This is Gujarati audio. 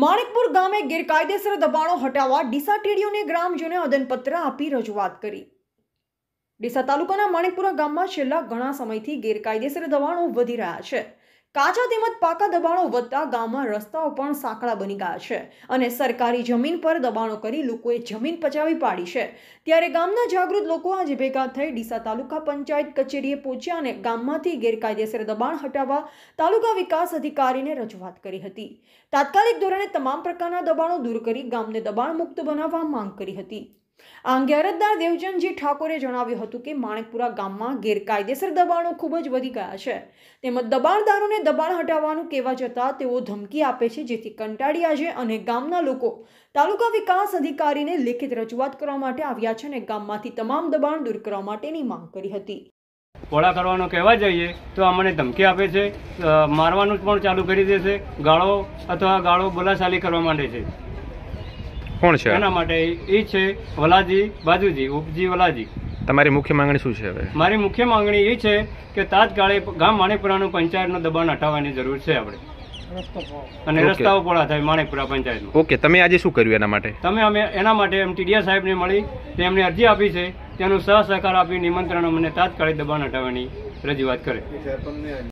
માણેકપુર ગામે ગેરકાયદેસર દબાણો હટાવવા ડીસા ટીડીઓને ગ્રામજનોએ આવેદનપત્ર આપી રજૂઆત કરી ડીસા તાલુકાના માણિકપુરા ગામમાં છેલ્લા ઘણા સમયથી ગેરકાયદેસર દબાણો વધી રહ્યા છે કાચા તેમજ પાકા દબાણો વધતા ગામમાં રસ્તાઓ પણ સાંકડા બની ગયા છે અને સરકારી જમીન પર દબાણો કરી લોકોએ જમીન પચાવી પાડી છે ત્યારે ગામના જાગૃત લોકો આજે ભેગા થઈ ડીસા તાલુકા પંચાયત કચેરીએ પહોંચ્યા અને ગામમાંથી ગેરકાયદેસર દબાણ હટાવવા તાલુકા વિકાસ અધિકારીને રજૂઆત કરી હતી તાત્કાલિક ધોરણે તમામ પ્રકારના દબાણો દૂર કરી ગામને દબાણ મુક્ત બનાવવા માંગ કરી હતી આ અંગે અરજદાર દેવચંદજી ઠાકોરે જણાવ્યું હતું કે માણેકપુરા ગામમાં ગેરકાયદેસર દબાણો ખૂબ જ વધી ગયા છે તેમજ દબાણદારોને દબાણ હટાવવાનું કહેવા જતાં તેઓ ધમકી આપે છે જેથી કંટાળ્યા છે અને ગામના લોકો તાલુકા વિકાસ અધિકારીને લેખિત રજૂઆત કરવા માટે આવ્યા છે અને ગામમાંથી તમામ દબાણ દૂર કરવા માટેની માંગ કરી હતી પોળા કરવાનો કહેવા જઈએ તો અમને ધમકી આપે છે મારવાનું પણ ચાલુ કરી દે છે ગાળો અથવા ગાળો બોલાશાલી કરવા માંડે છે કોણ છે એના માટે એ છે વલાજી બાજુજી ઉપજી વલાજી તમારી મુખ્ય માંગણી શું છે હવે મારી મુખ્ય માંગણી એ છે કે તાત્કાળે ગામ માણેકપુરાનું પંચાયતનું દબાણ હટાવવાની જરૂર છે આપણે અને રસ્તાઓ પોળા થાય માણેકપુરા પંચાયતનું ઓકે તમે આજે શું કર્યું એના માટે તમે અમે એના માટે એમ ટીડીયા સાહેબને મળી તેમણે અરજી આપી છે તેનું સહ સહકાર આપી નિમંત્રણ અમને તાત્કાલિક દબાણ હટાવવાની રજૂઆત કરે